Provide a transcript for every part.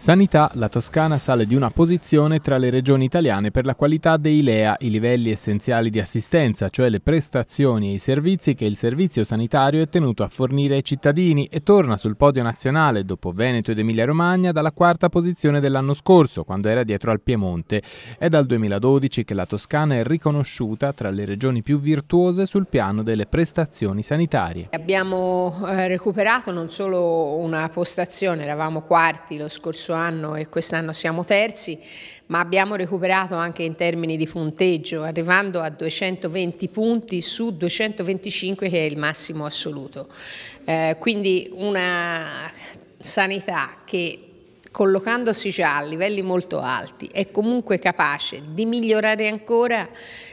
Sanità, la Toscana sale di una posizione tra le regioni italiane per la qualità dei LEA, i livelli essenziali di assistenza, cioè le prestazioni e i servizi che il servizio sanitario è tenuto a fornire ai cittadini e torna sul podio nazionale, dopo Veneto ed Emilia-Romagna, dalla quarta posizione dell'anno scorso, quando era dietro al Piemonte. È dal 2012 che la Toscana è riconosciuta tra le regioni più virtuose sul piano delle prestazioni sanitarie. Abbiamo eh, recuperato non solo una postazione, eravamo quarti lo scorso scorso anno e quest'anno siamo terzi, ma abbiamo recuperato anche in termini di punteggio, arrivando a 220 punti su 225 che è il massimo assoluto. Eh, quindi una sanità che collocandosi già a livelli molto alti è comunque capace di migliorare ancora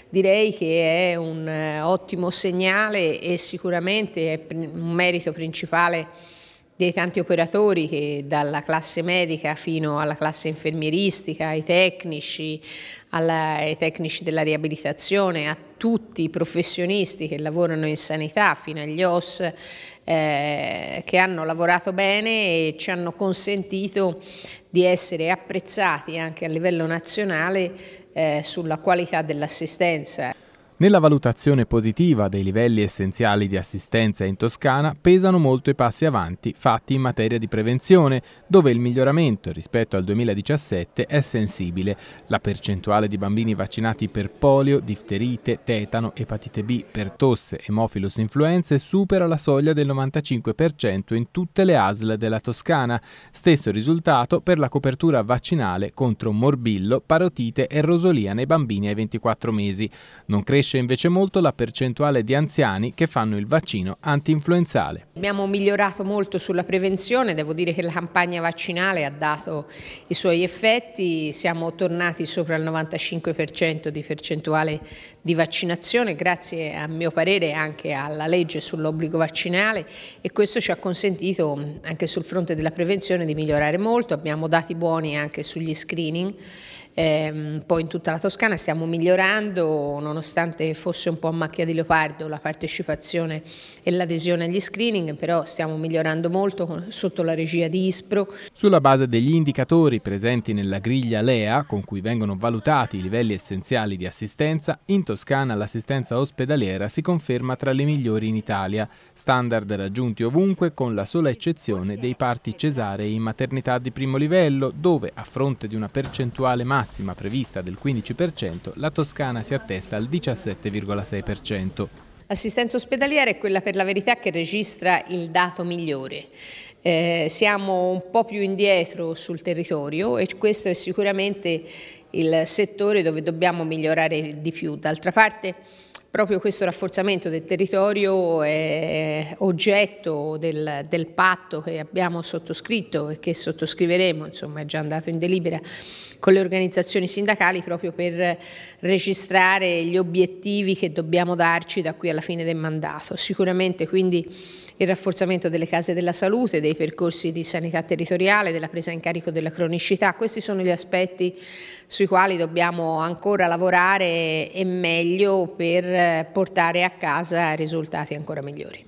direi che è un eh, ottimo segnale e sicuramente è un merito principale dei tanti operatori che dalla classe medica fino alla classe infermieristica, ai tecnici, alla, ai tecnici della riabilitazione, a tutti i professionisti che lavorano in sanità, fino agli OS, eh, che hanno lavorato bene e ci hanno consentito di essere apprezzati anche a livello nazionale eh, sulla qualità dell'assistenza. Nella valutazione positiva dei livelli essenziali di assistenza in Toscana pesano molto i passi avanti fatti in materia di prevenzione, dove il miglioramento rispetto al 2017 è sensibile. La percentuale di bambini vaccinati per polio, difterite, tetano, epatite B, per tosse, emofilus influenzae supera la soglia del 95% in tutte le ASL della Toscana. Stesso risultato per la copertura vaccinale contro morbillo, parotite e rosolia nei bambini ai 24 mesi. Non cresce cresce invece molto la percentuale di anziani che fanno il vaccino anti-influenzale. Abbiamo migliorato molto sulla prevenzione, devo dire che la campagna vaccinale ha dato i suoi effetti, siamo tornati sopra il 95% di percentuale di vaccinazione grazie a mio parere anche alla legge sull'obbligo vaccinale e questo ci ha consentito anche sul fronte della prevenzione di migliorare molto, abbiamo dati buoni anche sugli screening ehm, poi in tutta la Toscana stiamo migliorando, nonostante fosse un po' a macchia di leopardo la partecipazione e l'adesione agli screening, però stiamo migliorando molto sotto la regia di ISPRO. Sulla base degli indicatori presenti nella griglia LEA, con cui vengono valutati i livelli essenziali di assistenza, in Toscana l'assistenza ospedaliera si conferma tra le migliori in Italia, standard raggiunti ovunque con la sola eccezione dei parti cesarei in maternità di primo livello, dove a fronte di una percentuale massima massima prevista del 15%, la Toscana si attesta al 17,6%. L'assistenza ospedaliera è quella per la verità che registra il dato migliore. Eh, siamo un po' più indietro sul territorio e questo è sicuramente il settore dove dobbiamo migliorare di più. D'altra parte Proprio questo rafforzamento del territorio è oggetto del, del patto che abbiamo sottoscritto e che sottoscriveremo, insomma è già andato in delibera, con le organizzazioni sindacali proprio per registrare gli obiettivi che dobbiamo darci da qui alla fine del mandato. Sicuramente quindi il rafforzamento delle case della salute, dei percorsi di sanità territoriale, della presa in carico della cronicità. Questi sono gli aspetti sui quali dobbiamo ancora lavorare e meglio per eh, portare a casa risultati ancora migliori.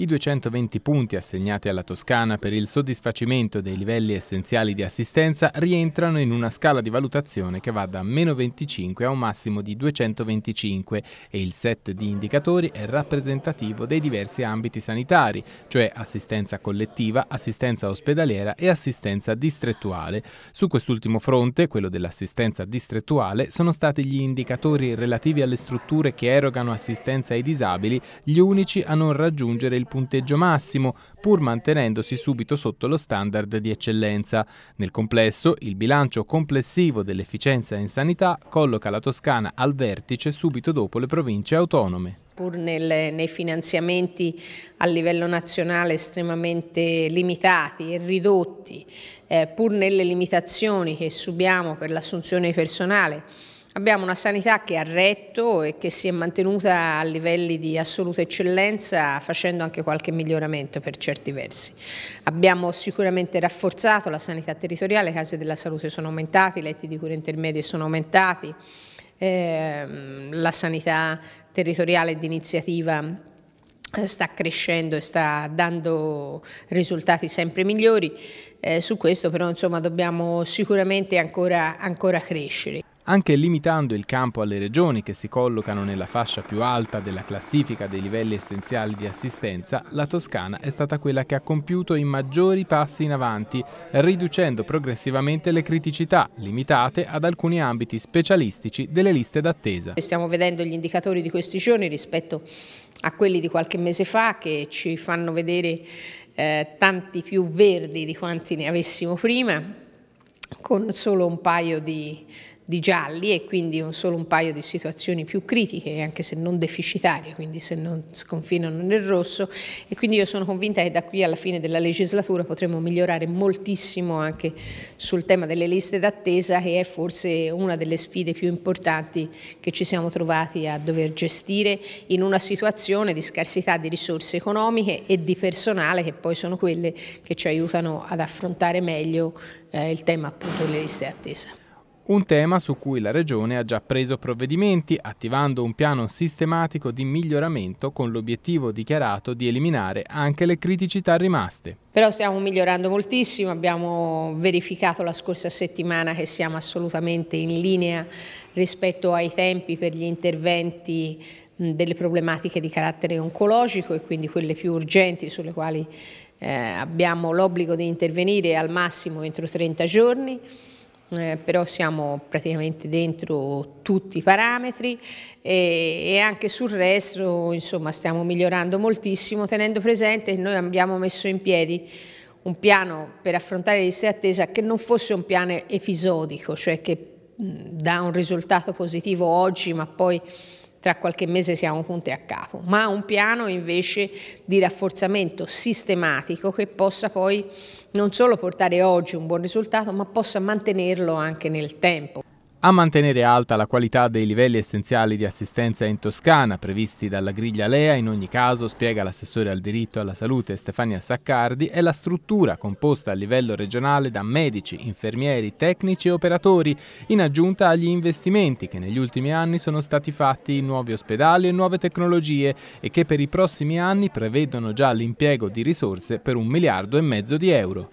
I 220 punti assegnati alla Toscana per il soddisfacimento dei livelli essenziali di assistenza rientrano in una scala di valutazione che va da meno 25 a un massimo di 225 e il set di indicatori è rappresentativo dei diversi ambiti sanitari, cioè assistenza collettiva, assistenza ospedaliera e assistenza distrettuale. Su quest'ultimo fronte, quello dell'assistenza distrettuale, sono stati gli indicatori relativi alle strutture che erogano assistenza ai disabili gli unici a non raggiungere il punteggio massimo, pur mantenendosi subito sotto lo standard di eccellenza. Nel complesso, il bilancio complessivo dell'efficienza in sanità colloca la Toscana al vertice subito dopo le province autonome pur nel, nei finanziamenti a livello nazionale estremamente limitati e ridotti, eh, pur nelle limitazioni che subiamo per l'assunzione di personale Abbiamo una sanità che ha retto e che si è mantenuta a livelli di assoluta eccellenza facendo anche qualche miglioramento per certi versi. Abbiamo sicuramente rafforzato la sanità territoriale, le case della salute sono aumentate, i letti di cura intermedie sono aumentati, eh, la sanità territoriale d'iniziativa eh, sta crescendo e sta dando risultati sempre migliori, eh, su questo però insomma, dobbiamo sicuramente ancora, ancora crescere anche limitando il campo alle regioni che si collocano nella fascia più alta della classifica dei livelli essenziali di assistenza, la Toscana è stata quella che ha compiuto i maggiori passi in avanti, riducendo progressivamente le criticità limitate ad alcuni ambiti specialistici delle liste d'attesa. Stiamo vedendo gli indicatori di questi giorni rispetto a quelli di qualche mese fa che ci fanno vedere eh, tanti più verdi di quanti ne avessimo prima, con solo un paio di di gialli e quindi un solo un paio di situazioni più critiche, anche se non deficitarie, quindi se non sconfinano nel rosso e quindi io sono convinta che da qui alla fine della legislatura potremo migliorare moltissimo anche sul tema delle liste d'attesa che è forse una delle sfide più importanti che ci siamo trovati a dover gestire in una situazione di scarsità di risorse economiche e di personale che poi sono quelle che ci aiutano ad affrontare meglio eh, il tema appunto delle liste d'attesa un tema su cui la Regione ha già preso provvedimenti, attivando un piano sistematico di miglioramento con l'obiettivo dichiarato di eliminare anche le criticità rimaste. Però stiamo migliorando moltissimo, abbiamo verificato la scorsa settimana che siamo assolutamente in linea rispetto ai tempi per gli interventi delle problematiche di carattere oncologico e quindi quelle più urgenti sulle quali eh, abbiamo l'obbligo di intervenire al massimo entro 30 giorni eh, però siamo praticamente dentro tutti i parametri e, e, anche sul resto insomma, stiamo migliorando moltissimo tenendo presente che noi abbiamo messo in piedi un piano per affrontare le liste d'attesa che non fosse un piano episodico, cioè che mh, dà un risultato positivo oggi ma poi tra qualche mese siamo punti a capo, ma un piano invece di rafforzamento sistematico che possa poi non solo portare oggi un buon risultato, ma possa mantenerlo anche nel tempo. A mantenere alta la qualità dei livelli essenziali di assistenza in Toscana previsti dalla griglia Lea, in ogni caso, spiega l'assessore al diritto alla salute Stefania Saccardi, è la struttura composta a livello regionale da medici, infermieri, tecnici e operatori, in aggiunta agli investimenti che negli ultimi anni sono stati fatti in nuovi ospedali e nuove tecnologie e che per i prossimi anni prevedono già l'impiego di risorse per un miliardo e mezzo di euro.